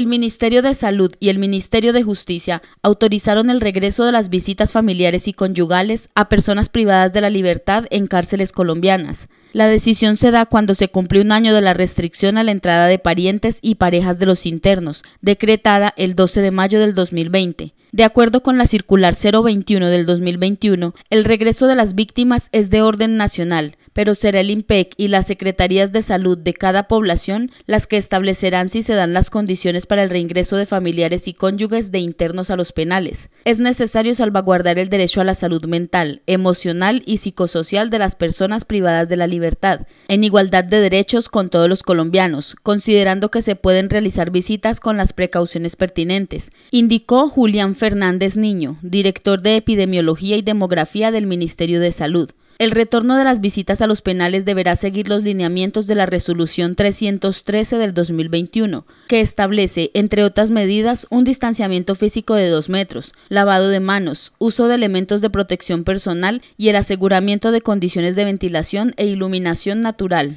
El Ministerio de Salud y el Ministerio de Justicia autorizaron el regreso de las visitas familiares y conyugales a personas privadas de la libertad en cárceles colombianas. La decisión se da cuando se cumple un año de la restricción a la entrada de parientes y parejas de los internos, decretada el 12 de mayo del 2020. De acuerdo con la circular 021 del 2021, el regreso de las víctimas es de orden nacional, pero será el IMPEC y las secretarías de salud de cada población las que establecerán si se dan las condiciones para el reingreso de familiares y cónyuges de internos a los penales. Es necesario salvaguardar el derecho a la salud mental, emocional y psicosocial de las personas privadas de la libertad, en igualdad de derechos con todos los colombianos, considerando que se pueden realizar visitas con las precauciones pertinentes, indicó Julián Fernández Niño, director de Epidemiología y Demografía del Ministerio de Salud. El retorno de las visitas a los penales deberá seguir los lineamientos de la Resolución 313 del 2021, que establece, entre otras medidas, un distanciamiento físico de 2 metros, lavado de manos, uso de elementos de protección personal y el aseguramiento de condiciones de ventilación e iluminación natural.